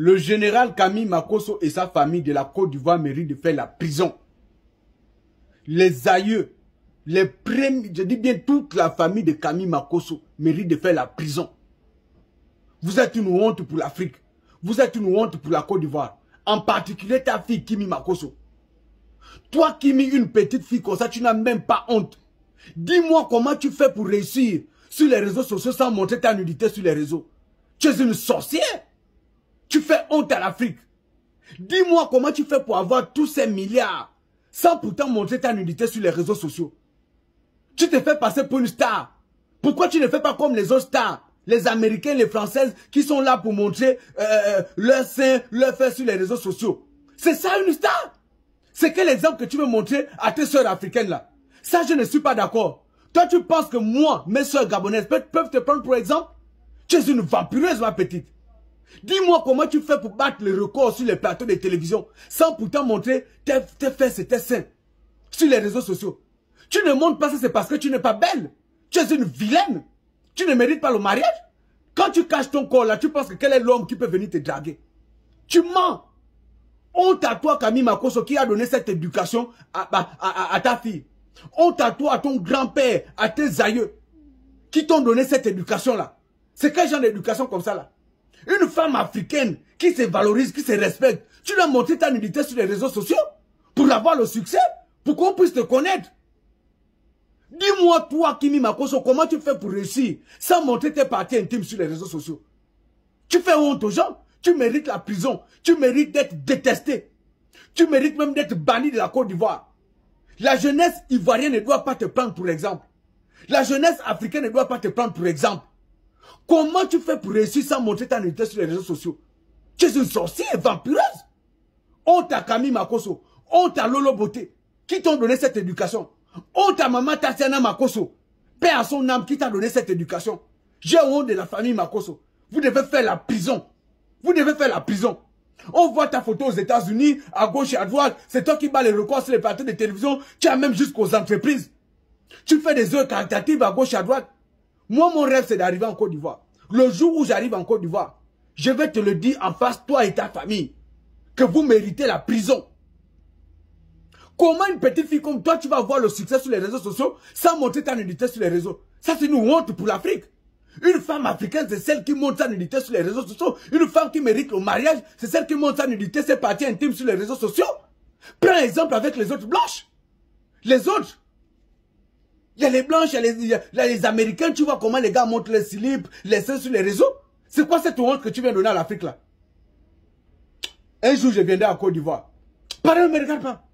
Le général Camille Makoso et sa famille de la Côte d'Ivoire méritent de faire la prison. Les aïeux, les premiers, je dis bien toute la famille de Camille Makoso méritent de faire la prison. Vous êtes une honte pour l'Afrique. Vous êtes une honte pour la Côte d'Ivoire. En particulier ta fille Kimi Makoso. Toi Kimi, une petite fille comme ça, tu n'as même pas honte. Dis-moi comment tu fais pour réussir sur les réseaux sociaux sans montrer ta nudité sur les réseaux. Tu es une sorcière. Tu fais honte à l'Afrique. Dis-moi comment tu fais pour avoir tous ces milliards sans pourtant montrer ta nudité sur les réseaux sociaux. Tu te fais passer pour une star. Pourquoi tu ne fais pas comme les autres stars les Américains, les Françaises qui sont là pour montrer euh, euh leur sein, leur fait sur les réseaux sociaux. C'est ça une star C'est quel exemple que tu veux montrer à tes soeurs africaines là Ça, je ne suis pas d'accord. Toi, tu penses que moi, mes soeurs gabonaises peuvent te prendre pour exemple Tu es une vampireuse, ma petite. Dis-moi comment tu fais pour battre les records sur les plateaux de télévision sans pourtant montrer tes, fesses et tes seins sur les réseaux sociaux. Tu ne montres pas ça, c'est parce que tu n'es pas belle. Tu es une vilaine. Tu ne mérites pas le mariage. Quand tu caches ton corps là, tu penses que quel est l'homme qui peut venir te draguer Tu mens. Honte à toi, Camille Makoso, qui a donné cette éducation à, ta fille. Honte à toi, à ton grand-père, à tes aïeux, qui t'ont donné cette éducation-là. C'est quel genre d'éducation comme ça, là une femme africaine qui se valorise, qui se respecte, tu dois montrer ta nudité sur les réseaux sociaux pour avoir le succès, pour qu'on puisse te connaître. Dis-moi, toi, Kimi Makoso, comment tu fais pour réussir sans montrer tes parties intimes sur les réseaux sociaux Tu fais honte aux gens, tu mérites la prison, tu mérites d'être détesté, tu mérites même d'être banni de la Côte d'Ivoire. La jeunesse ivoirienne ne doit pas te prendre pour exemple. La jeunesse africaine ne doit pas te prendre pour exemple. Comment tu fais pour réussir sans montrer ta nudité sur les réseaux sociaux Tu es une sorcière vampireuse. On t'a Camille Makoso. On t'a Lolo Beauté. Qui t'ont donné cette éducation On t'a maman Tatiana Makoso. Père à son âme qui t'a donné cette éducation. J'ai honte de la famille Makoso. Vous devez faire la prison. Vous devez faire la prison. On voit ta photo aux États-Unis, à gauche et à droite. C'est toi qui bats les records sur les plateaux de télévision. Tu as même jusqu'aux entreprises. Tu fais des œuvres caritatives à gauche et à droite. Moi, mon rêve, c'est d'arriver en Côte d'Ivoire. Le jour où j'arrive en Côte d'Ivoire, je vais te le dire en face, toi et ta famille, que vous méritez la prison. Comment une petite fille comme toi, tu vas avoir le succès sur les réseaux sociaux sans montrer ta nudité sur les réseaux Ça, c'est une honte pour l'Afrique. Une femme africaine, c'est celle qui monte sa nudité sur les réseaux sociaux. Une femme qui mérite le mariage, c'est celle qui monte sa nudité, ses parties intimes sur les réseaux sociaux. Prends exemple avec les autres blanches. Les autres, il y a les blanches, il y a les, américains, tu vois comment les gars montrent les slips, les seins sur les réseaux. C'est quoi cette honte que tu viens donner à l'Afrique là Un jour, je viendrai à Côte d'Ivoire. Pareil, ne me regarde pas.